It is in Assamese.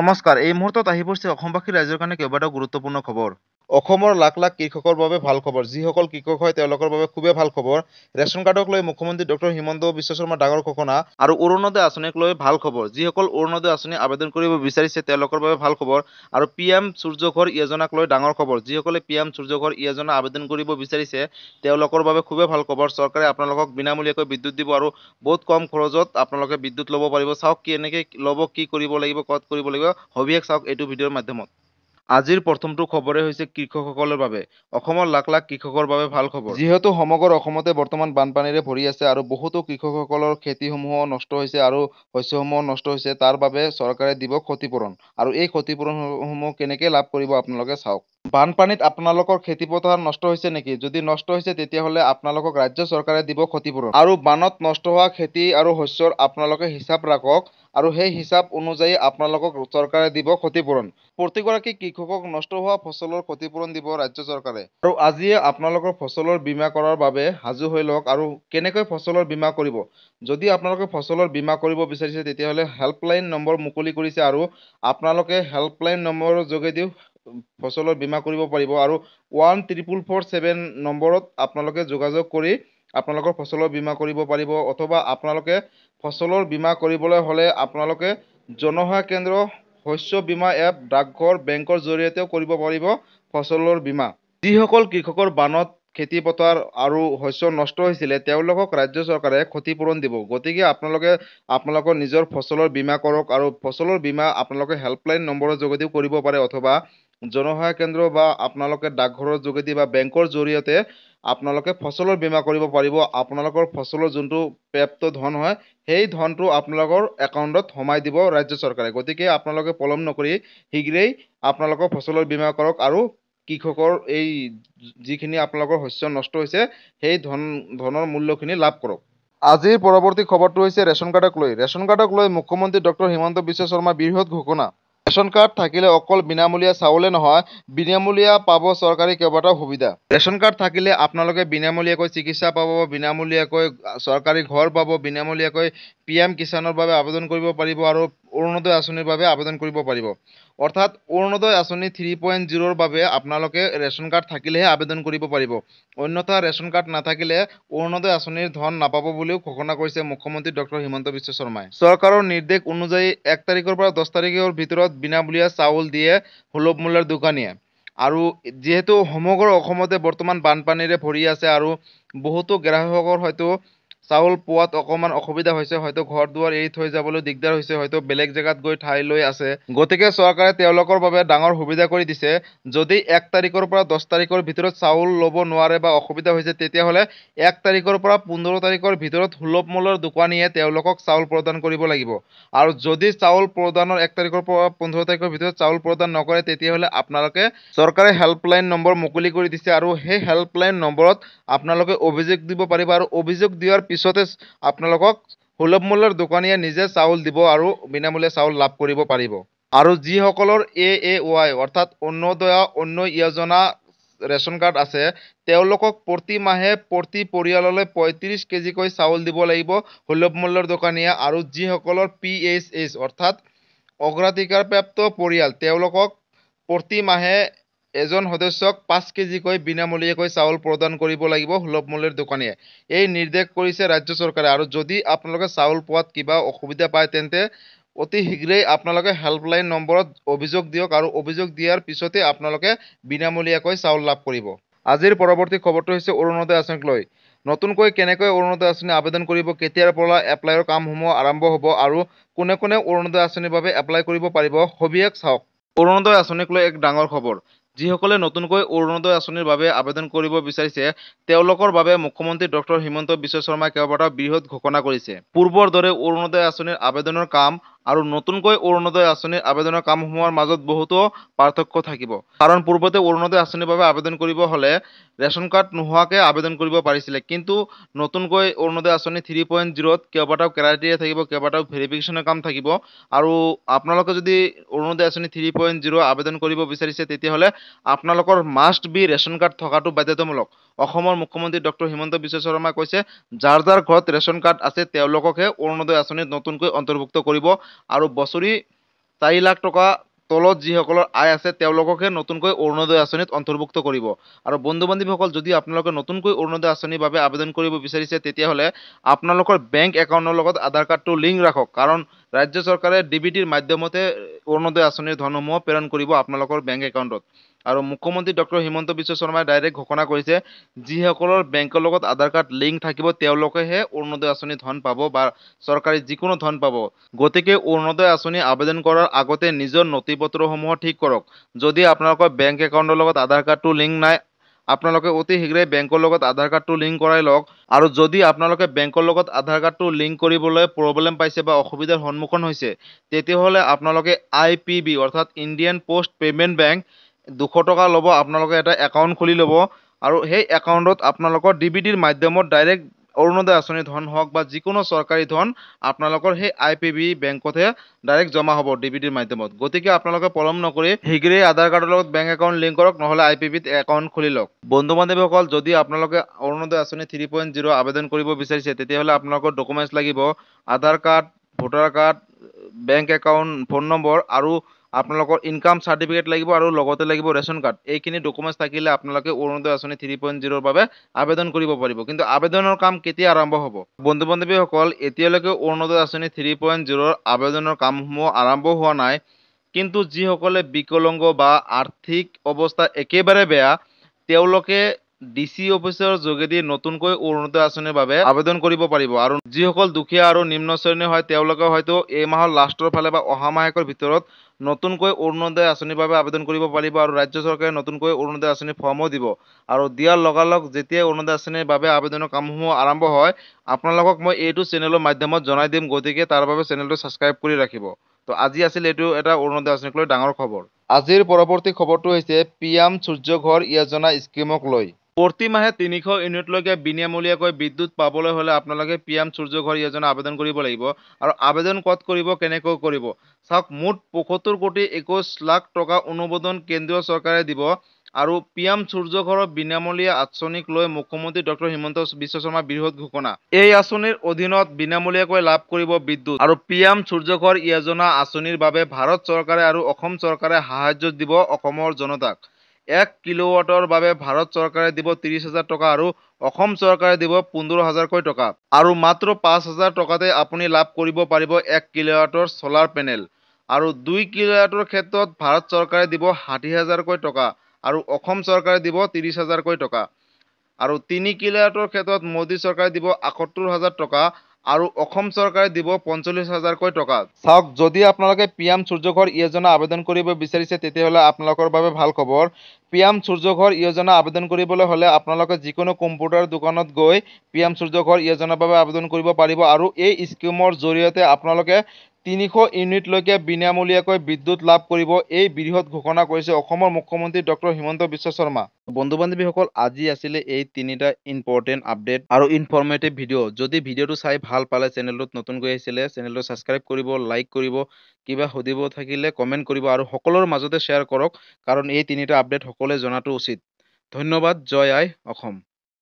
নমস্কার এই মুহূর্তত আহি পৰিছে অসমবাসী বাসীৰ ৰাইজৰ কাৰণে কেইবাটাও গুৰুত্বপূৰ্ণ খবৰ অসমৰ লাখ লাখ কৃষকৰ বাবে ভাল খবৰ যিসকল কৃষক হয় তেওঁলোকৰ বাবে খুবেই ভাল খবৰ ৰেচন কাৰ্ডক লৈ মুখ্যমন্ত্ৰী ডক্টৰ হিমন্ত বিশ্ব শৰ্মা ডাঙৰ ঘোষণা আৰু অৰুণোদয় আঁচনিক লৈ ভাল খবৰ যিসকল অৰুণোদয় আঁচনি আবেদন কৰিব বিচাৰিছে তেওঁলোকৰ বাবে ভাল খবৰ আৰু পি এম ঘৰ য়োজনাক লৈ ডাঙৰ খবৰ যিসকলে পি এম ঘৰ য়োজনা আবেদন কৰিব বিচাৰিছে তেওঁলোকৰ বাবে খুবেই ভাল খবৰ চৰকাৰে আপোনালোকক বিনামূলীয়াকৈ বিদ্যুৎ দিব আৰু বহুত কম খৰচত আপোনালোকে বিদ্যুৎ ল'ব পাৰিব চাওক কেনেকৈ ল'ব কি কৰিব লাগিব ক'ত কৰিব লাগিব সবিশেষ চাওক এইটো ভিডিঅ'ৰ মাধ্যমত আজিৰ প্ৰথমটো খবৰে হৈছে কৃষকসকলৰ বাবে অসমৰ লাখ লাখ কৃষকৰ বাবে ভাল খবৰ যিহেতু সমগ্ৰ অসমতে বৰ্তমান বানপানীৰে ভৰি আছে আৰু বহুতো কৃষকসকলৰ খেতিসমূহো নষ্ট হৈছে আৰু শস্যসমূহো নষ্ট হৈছে তাৰ বাবে চৰকাৰে দিব ক্ষতিপূৰণ আৰু এই ক্ষতিপূৰণসমূহ কেনেকৈ লাভ কৰিব আপোনালোকে চাওক বানপানীত আপোনালোকৰ খেতি খেতিপথাৰ নষ্ট হৈছে নেকি যদি নষ্ট হৈছে তেতিয়াহ'লে আপোনালোকক ৰাজ্য চৰকাৰে দিব ক্ষতিপূৰণ আৰু বানত নষ্ট হোৱা খেতি আৰু শস্যৰ আপোনালোকে হিচাপ ৰাখক আৰু সেই হিচাপ অনুযায়ী আপোনালোকক চৰকাৰে দিব ক্ষতিপূৰণ প্ৰতিগৰাকী কৃষকক নষ্ট হোৱা ফচলৰ ক্ষতিপূৰণ দিব ৰাজ্য চৰকাৰে আৰু আজিয়ে আপোনালোকৰ ফচলৰ বীমা কৰাৰ বাবে সাজু হৈ লওক আৰু কেনেকৈ ফচলৰ বীমা কৰিব যদি আপোনালোকে ফচলৰ বীমা কৰিব বিচাৰিছে তেতিয়াহ'লে হেল্পলাইন নম্বৰ মুকলি কৰিছে আৰু আপোনালোকে হেল্পলাইন নম্বৰৰ যোগেদিও ফচলৰ বীমা কৰিব পাৰিব আৰু ওৱান ট্ৰিপুল ফ'ৰ ছেভেন নম্বৰত আপোনালোকে যোগাযোগ কৰি আপোনালোকৰ ফচলৰ বীমা কৰিব পাৰিব অথবা আপোনালোকে ফচলৰ বীমা কৰিবলৈ হ'লে আপোনালোকে জনসেৱা কেন্দ্ৰ শস্য বীমা এপ ডাকঘৰ বেংকৰ জৰিয়তেও কৰিব পাৰিব ফচলৰ বীমা যিসকল কৃষকৰ বানত খেতি পথাৰ আৰু শস্য নষ্ট হৈছিলে তেওঁলোকক ৰাজ্য চৰকাৰে ক্ষতিপূৰণ দিব গতিকে আপোনালোকে আপোনালোকৰ নিজৰ ফচলৰ বীমা কৰক আৰু ফচলৰ বীমা আপোনালোকে হেল্পলাইন নম্বৰৰ যোগেদিও কৰিব পাৰে অথবা জনসেৱা কেন্দ্ৰ বা আপোনালোকে ডাকঘৰৰ যোগেদি বা বেংকৰ জৰিয়তে আপোনালোকে ফচলৰ বীমা কৰিব পাৰিব আপোনালোকৰ ফচলৰ যোনটো প্ৰাপ্ত ধন হয় সেই ধনটো আপোনালোকৰ একাউণ্টত সোমাই দিব ৰাজ্য চৰকাৰে গতিকে আপোনালোকে পলম নকৰি শীঘ্ৰেই আপোনালোকৰ ফচলৰ বীমা কৰক আৰু কৃষকৰ এই যিখিনি আপোনালোকৰ শস্য নষ্ট হৈছে সেই ধন ধনৰ মূল্যখিনি লাভ কৰক আজিৰ পৰৱৰ্তী খবৰটো হৈছে ৰেচন কাৰ্ডক লৈ ৰেচন কাৰ্ডক লৈ মুখ্যমন্ত্ৰী ডক্টৰ হিমন্ত বিশ্ব শৰ্মাৰ বৃহৎ ঘোষণা ৰেচন কাৰ্ড থাকিলে অকল বিনামূলীয়া চাউলে নহয় বিনামূলীয়া পাব চৰকাৰী কেইবাটাও সুবিধা ৰেচন কাৰ্ড থাকিলে আপোনালোকে বিনামূলীয়াকৈ চিকিৎসা পাব বিনামূলীয়াকৈ চৰকাৰী ঘৰ পাব বিনামূলীয়াকৈ পি এম কিষাণৰ বাবে আবেদন কৰিব পাৰিব আৰু অৰুণোদয় আঁচনিৰ বাবে আবেদন কৰিব পাৰিব অৰ্থাৎ অৰুণোদয় আঁচনি থ্ৰী পইণ্ট জিৰ'ৰ বাবে আপোনালোকে ৰেচন কাৰ্ড থাকিলেহে আবেদন কৰিব পাৰিব অন্যথা ৰেচন কাৰ্ড নাথাকিলে অৰুণোদয় আঁচনিৰ ধন নাপাব বুলিও ঘোষণা কৰিছে মুখ্যমন্ত্ৰী ডক্টৰ হিমন্ত বিশ্ব শৰ্মাই চৰকাৰৰ নিৰ্দেশ অনুযায়ী এক তাৰিখৰ পৰা দহ তাৰিখৰ ভিতৰত বিনামূলীয়া চাউল দিয়ে সুলভ মূল্যৰ দোকানীয়ে আৰু যিহেতু সমগ্ৰ অসমতে বৰ্তমান বানপানীৰে ভৰি আছে আৰু বহুতো গ্ৰাহকৰ হয়তো চাউল পোৱাত অকণমান অসুবিধা হৈছে হয়তো ঘৰ দুৱাৰ এৰি থৈ যাবলৈ দিগদাৰ হৈছে হয়তো বেলেগ জেগাত গৈ ঠাই লৈ আছে গতিকে চৰকাৰে তেওঁলোকৰ বাবে ডাঙৰ সুবিধা কৰি দিছে যদি এক তাৰিখৰ পৰা দহ তাৰিখৰ ভিতৰত চাউল ল'ব নোৱাৰে বা অসুবিধা হৈছে তেতিয়াহ'লে এক তাৰিখৰ পৰা পোন্ধৰ তাৰিখৰ ভিতৰত সুলভ মূলৰ দোকানীয়ে তেওঁলোকক চাউল প্ৰদান কৰিব লাগিব আৰু যদি চাউল প্ৰদানৰ এক তাৰিখৰ পৰা পোন্ধৰ তাৰিখৰ ভিতৰত চাউল প্ৰদান নকৰে তেতিয়াহ'লে আপোনালোকে চৰকাৰে হেল্পলাইন নম্বৰ মুকলি কৰি দিছে আৰু সেই হেল্পলাইন নম্বৰত আপোনালোকে অভিযোগ দিব পাৰিব আৰু অভিযোগ দিয়াৰ পিছতে আপোনালোকক সুলভ মূল্যৰ দোকানীয়ে নিজে চাউল দিব আৰু বিনামূলীয়া চাউল লাভ কৰিব পাৰিব আৰু যিসকলৰ এ এ ৱাই অৰ্থাৎ অন্নদয়া অন্ন য়োজনা ৰেচন কাৰ্ড আছে তেওঁলোকক প্ৰতি মাহে প্ৰতি পৰিয়াললৈ পঁয়ত্ৰিছ কেজিকৈ চাউল দিব লাগিব সুলভ মূল্যৰ দোকানীয়ে আৰু যিসকলৰ পি এইচ এইচ অৰ্থাৎ অগ্ৰাধিকাৰপ্ৰাপ্ত পৰিয়াল তেওঁলোকক প্ৰতি মাহে এজন সদস্যক পাঁচ কেজিকৈ বিনামূলীয়াকৈ চাউল প্ৰদান কৰিব লাগিব সুলভ মূল্যৰ দোকানীয়ে এই নিৰ্দেশ কৰিছে ৰাজ্য চৰকাৰে আৰু যদি আপোনালোকে চাউল পোৱাত কিবা অসুবিধা পায় তেন্তে অতি শীঘ্ৰেই আপোনালোকে হেল্পলাইন নম্বৰত অভিযোগ দিয়ক আৰু অভিযোগ দিয়াৰ পিছতে আপোনালোকে বিনামূলীয়াকৈ চাউল লাভ কৰিব আজিৰ পৰৱৰ্তী খবৰটো হৈছে অৰুণোদয় আঁচনিক লৈ নতুনকৈ কেনেকৈ অৰুণোদয় আঁচনি আবেদন কৰিব কেতিয়াৰ পৰা এপ্লাইৰ কামসমূহ আৰম্ভ হ'ব আৰু কোনে কোনে অৰুণোদয় আঁচনিৰ বাবে এপ্লাই কৰিব পাৰিব সবিয়াক চাওক অৰুণোদয় আঁচনিক লৈ এক ডাঙৰ খবৰ যিসকলে নতুনকৈ অৰুণোদয় আঁচনিৰ বাবে আবেদন কৰিব বিচাৰিছে তেওঁলোকৰ বাবে মুখ্যমন্ত্ৰী ডক্টৰ হিমন্ত বিশ্ব শৰ্মাই কেইবাটাও বৃহৎ ঘোষণা কৰিছে পূৰ্বৰ দৰে অৰুণোদয় আঁচনিৰ আবেদনৰ কাম আৰু নতুনকৈ অৰুণোদয় আঁচনিৰ আবেদনৰ কামসমূহৰ মাজত বহুতো পাৰ্থক্য থাকিব কাৰণ পূৰ্বতে অৰুণোদয় আঁচনিৰ বাবে আবেদন কৰিব হ'লে ৰেচন কাৰ্ড নোহোৱাকৈ আবেদন কৰিব পাৰিছিলে কিন্তু নতুনকৈ অৰুণোদয় আঁচনি থ্ৰী পইণ্ট জিৰ'ত কেইবাটাও ক্ৰাইটেৰিয়া থাকিব কেইবাটাও ভেৰিফিকেশ্যনৰ কাম থাকিব আৰু আপোনালোকে যদি অৰুণোদয় আঁচনি থ্ৰী পইণ্ট জিৰ' আবেদন কৰিব বিচাৰিছে তেতিয়াহ'লে আপোনালোকৰ মাষ্ট বি ৰেচন কাৰ্ড থকাটো বাধ্যতামূলক অসমৰ মুখ্যমন্ত্ৰী ডক্টৰ হিমন্ত বিশ্ব শৰ্মাই কৈছে যাৰ যাৰ ঘৰত ৰেচন কাৰ্ড আছে তেওঁলোককহে অৰুণোদয় আঁচনিত নতুনকৈ অন্তৰ্ভুক্ত কৰিব আৰু বছৰি চাৰি লাখ টকা তলত যিসকলৰ আয় আছে তেওঁলোককহে নতুনকৈ অৰুণোদয় আঁচনিত অন্তৰ্ভুক্ত কৰিব আৰু বন্ধু বান্ধৱীসকল যদি আপোনালোকে নতুনকৈ অৰুণোদয় আঁচনিৰ বাবে আবেদন কৰিব বিচাৰিছে তেতিয়াহ'লে আপোনালোকৰ বেংক একাউণ্টৰ লগত আধাৰ কাৰ্ডটো লিংক ৰাখক কাৰণ ৰাজ্য চৰকাৰে ডি বি টিৰ মাধ্যমতে অৰুণোদয় আঁচনিৰ ধনসমূহ প্ৰেৰণ কৰিব আপোনালোকৰ বেংক একাউণ্টত আৰু মুখ্যমন্ত্ৰী ডক্টৰ হিমন্ত বিশ্ব শৰ্মাই ডাইৰেক্ট ঘোষণা কৰিছে যিসকলৰ বেংকৰ লগত আধাৰ কাৰ্ড লিংক থাকিব তেওঁলোকেহে অৰুণোদয় আঁচনি ধন পাব বা চৰকাৰী যিকোনো ধন পাব গতিকে অৰুণোদয় আঁচনি আবেদন কৰাৰ আগতে নিজৰ নথি পত্ৰসমূহ ঠিক কৰক যদি আপোনালোকৰ বেংক একাউণ্টৰ লগত আধাৰ কাৰ্ডটো লিংক নাই আপোনালোকে অতি শীঘ্ৰে বেংকৰ লগত আধাৰ কাৰ্ডটো লিংক কৰাই লওক আৰু যদি আপোনালোকে বেংকৰ লগত আধাৰ কাৰ্ডটো লিংক কৰিবলৈ প্ৰব্লেম পাইছে বা অসুবিধাৰ সন্মুখীন হৈছে তেতিয়াহ'লে আপোনালোকে আই পি বি অৰ্থাৎ ইণ্ডিয়ান পোষ্ট পে'মেণ্ট বেংক দুশ টকা ল'ব আপোনালোকে এটা একাউণ্ট খুলি ল'ব আৰু সেই একাউণ্টত আপোনালোকৰ ডি বি ডিৰ মাধ্যমত ডাইৰেক্ট অৰুণোদয় আঁচনি ধন হওক বা যিকোনো চৰকাৰী ধন আপোনালোকৰ সেই আই পি বি বেংকতহে ডাইৰেক্ট জমা হ'ব ডি বি ডিৰ মাধ্যমত গতিকে আপোনালোকে পলম নকৰি শীঘ্ৰেই আধাৰ কাৰ্ডৰ লগত বেংক একাউণ্ট লিংক কৰক নহ'লে আই পি বিত একাউণ্ট খুলি লওক বন্ধু বান্ধৱীসকল যদি আপোনালোকে অৰুণোদয় আঁচনি থ্ৰী পইণ্ট জিৰ' আবেদন কৰিব বিচাৰিছে তেতিয়াহ'লে আপোনালোকৰ ডকুমেণ্টছ লাগিব Aadhaar card voter card bank account phone number আৰু আপোনালোকৰ ইনকাম চাৰ্টিফিকেট লাগিব আৰু লগতে লাগিব ৰেচন কাৰ্ড এইখিনি ডকুমেণ্টছ থাকিলে আপোনালোকে অৰুণোদয় আঁচনি থ্ৰী পইণ্ট জিৰ'ৰ বাবে আবেদন কৰিব পাৰিব কিন্তু আবেদনৰ কাম কেতিয়া আৰম্ভ হ'ব বন্ধু বান্ধৱীসকল এতিয়ালৈকে অৰুণোদয় আঁচনি থ্ৰী পইণ্ট জিৰ'ৰ আবেদনৰ কামসমূহ আৰম্ভ হোৱা নাই কিন্তু যিসকলে বিকলংগ বা আৰ্থিক অৱস্থা একেবাৰে বেয়া তেওঁলোকে ডিচি অফিচৰ যোগেদি নতুনকৈ অৰুণোদয় আঁচনিৰ বাবে আবেদন কৰিব পাৰিব আৰু যিসকল দুখীয়া আৰু নিম্ন শ্ৰেণীৰ হয় তেওঁলোকে হয়তো এই মাহৰ লাষ্টৰ ফালে বা অহা মাহেকৰ ভিতৰত নতুনকৈ অৰুণোদয় আঁচনিৰ বাবে আবেদন কৰিব পাৰিব আৰু ৰাজ্য চৰকাৰে নতুনকৈ অৰুণোদয় আঁচনিৰ ফৰ্মো দিব আৰু দিয়াৰ লগালগ যেতিয়া অৰুণোদয় আঁচনিৰ বাবে আবেদনৰ কামসমূহ আৰম্ভ হয় আপোনালোকক মই এইটো চেনেলৰ মাধ্যমত জনাই দিম গতিকে তাৰ বাবে চেনেলটো ছাবস্ক্ৰাইব কৰি ৰাখিব তো আজি আছিল এইটো এটা অৰুণোদয় আঁচনিক লৈ ডাঙৰ খবৰ আজিৰ পৰৱৰ্তী খবৰটো হৈছে পি এম সূৰ্য ঘৰ ইয়োজনা স্কিমক লৈ প্ৰতি মাহে তিনিশ ইউনিটলৈকে বিনামূলীয়াকৈ বিদ্যুৎ পাবলৈ হ'লে আপোনালোকে পি এম সূৰ্য ঘৰ য়োজনা আবেদন কৰিব লাগিব আৰু আবেদন কত কৰিব কেনেকৈ কৰিব চাওক মুঠ পয়সত্তৰ কোটি একৈছ লাখ টকা অনুমোদন কেন্দ্ৰীয় চৰকাৰে দিব আৰু পি এম সূৰ্য ঘৰৰ বিনামূলীয়া আঁচনিক লৈ মুখ্যমন্ত্ৰী ডক্টৰ হিমন্ত বিশ্ব শৰ্মা বৃহৎ ঘোষণা এই আঁচনিৰ অধীনত বিনামূলীয়াকৈ লাভ কৰিব বিদ্যুৎ আৰু পি এম সূৰ্য ঘৰ য়োজনা আঁচনিৰ বাবে ভাৰত চৰকাৰে আৰু অসম চৰকাৰে সাহায্য দিব অসমৰ জনতাক এক কিলোৱাটৰ বাবে ভাৰত চৰকাৰে দিব ত্ৰিশ হাজাৰ টকা আৰু অসম চৰকাৰে দিব পোন্ধৰ হাজাৰকৈ টকা আৰু মাত্ৰ পাঁচ হাজাৰ টকাতে আপুনি লাভ কৰিব পাৰিব এক কিলোৱাটৰ চ'লাৰ পেনেল আৰু দুই কিলোৱাটৰ ক্ষেত্ৰত ভাৰত চৰকাৰে দিব ষাঠি হাজাৰকৈ টকা আৰু অসম চৰকাৰে দিব ত্ৰিশ হাজাৰকৈ টকা আৰু তিনি কিলোৱাটৰ ক্ষেত্ৰত মোদী চৰকাৰে দিব আসত্তৰ হাজাৰ টকা আৰু অসম চৰকাৰে দিব পঞ্চল্লিছ হাজাৰকৈ টকা চাওক যদি আপোনালোকে পি এম সূৰ্যঘৰ য়োজনা আবেদন কৰিব বিচাৰিছে তেতিয়াহ'লে আপোনালোকৰ বাবে ভাল খবৰ পি এম সূৰ্যঘৰ য়োজনা আবেদন কৰিবলৈ হ'লে আপোনালোকে যিকোনো কম্পিউটাৰ দোকানত গৈ পি এম সূৰ্যঘৰ য়োজনাৰ বাবে আবেদন কৰিব পাৰিব আৰু এই স্কিমৰ জৰিয়তে আপোনালোকে তিনিশ ইউনিটলৈকে বিনামূলীয়াকৈ বিদ্যুৎ লাভ কৰিব এই বৃহৎ ঘোষণা কৰিছে অসমৰ মুখ্যমন্ত্ৰী ডক্টৰ হিমন্ত বিশ্ব শৰ্মা বন্ধু বান্ধৱীসকল আজি আছিলে এই তিনিটা ইম্পৰ্টেণ্ট আপডেট আৰু ইনফৰ্মেটিভ ভিডিঅ' যদি ভিডিঅ'টো চাই ভাল পালে চেনেলটোত নতুনকৈ আহিছিলে চেনেলটো ছাবস্ক্ৰাইব কৰিব লাইক কৰিব কিবা সুধিব থাকিলে কমেণ্ট কৰিব আৰু সকলোৰে মাজতে শ্বেয়াৰ কৰক কাৰণ এই তিনিটা আপডেট সকলোৱে জনাটো উচিত ধন্যবাদ জয় আই অসম